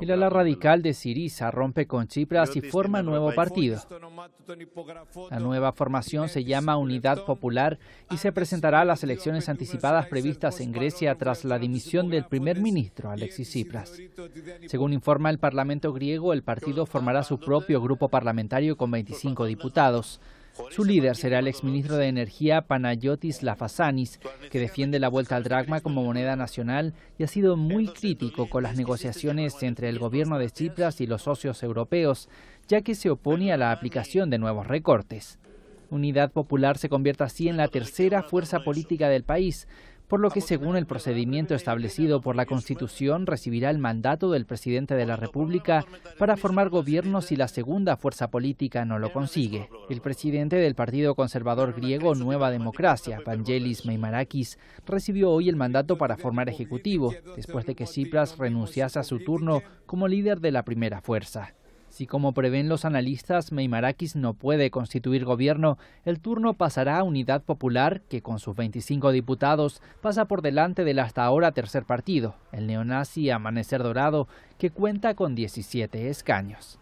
El ala radical de Siriza rompe con Tsipras y forma nuevo partido. La nueva formación se llama Unidad Popular y se presentará a las elecciones anticipadas previstas en Grecia tras la dimisión del primer ministro Alexis Tsipras. Según informa el Parlamento griego, el partido formará su propio grupo parlamentario con 25 diputados. Su líder será el exministro de Energía Panayotis Lafasanis que defiende la vuelta al dracma como moneda nacional y ha sido muy crítico con las negociaciones entre el gobierno de Tsipras y los socios europeos, ya que se opone a la aplicación de nuevos recortes. Unidad Popular se convierte así en la tercera fuerza política del país, por lo que según el procedimiento establecido por la Constitución recibirá el mandato del presidente de la República para formar gobierno si la segunda fuerza política no lo consigue. El presidente del Partido Conservador griego Nueva Democracia, Vangelis Meimarakis, recibió hoy el mandato para formar ejecutivo, después de que Tsipras renunciase a su turno como líder de la primera fuerza. Si como prevén los analistas Meymarakis no puede constituir gobierno, el turno pasará a Unidad Popular, que con sus 25 diputados pasa por delante del hasta ahora tercer partido, el neonazi Amanecer Dorado, que cuenta con 17 escaños.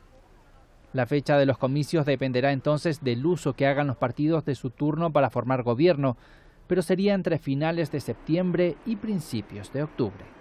La fecha de los comicios dependerá entonces del uso que hagan los partidos de su turno para formar gobierno, pero sería entre finales de septiembre y principios de octubre.